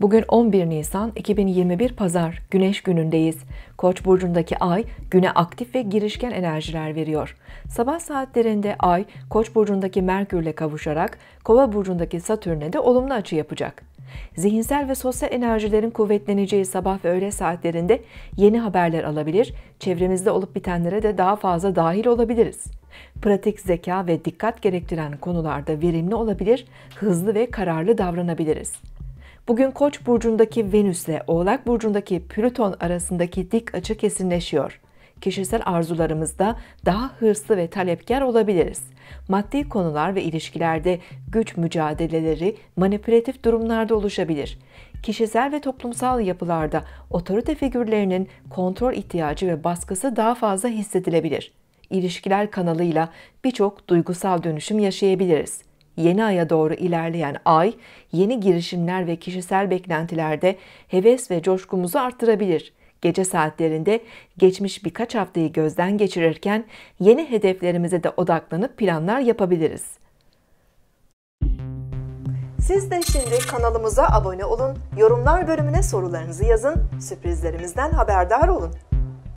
Bugün 11 Nisan 2021 Pazar Güneş günündeyiz. Koç burcundaki ay güne aktif ve girişken enerjiler veriyor. Sabah saatlerinde ay Koç burcundaki Merkürle kavuşarak Kova burcundaki Satürn'e de olumlu açı yapacak. Zihinsel ve sosyal enerjilerin kuvvetleneceği sabah ve öğle saatlerinde yeni haberler alabilir, çevremizde olup bitenlere de daha fazla dahil olabiliriz. Pratik zeka ve dikkat gerektiren konularda verimli olabilir, hızlı ve kararlı davranabiliriz. Bugün Koç burcundaki Venüs ile Oğlak burcundaki Plüton arasındaki dik açı kesinleşiyor. Kişisel arzularımızda daha hırslı ve talepkar olabiliriz. Maddi konular ve ilişkilerde güç mücadeleleri manipülatif durumlarda oluşabilir. Kişisel ve toplumsal yapılarda otorite figürlerinin kontrol ihtiyacı ve baskısı daha fazla hissedilebilir. İlişkiler kanalıyla birçok duygusal dönüşüm yaşayabiliriz yeni aya doğru ilerleyen ay yeni girişimler ve kişisel beklentilerde heves ve coşkumuzu artırabilir. Gece saatlerinde geçmiş birkaç haftayı gözden geçirirken yeni hedeflerimize de odaklanıp planlar yapabiliriz. Siz de şimdi kanalımıza abone olun, yorumlar bölümüne sorularınızı yazın, sürprizlerimizden haberdar olun.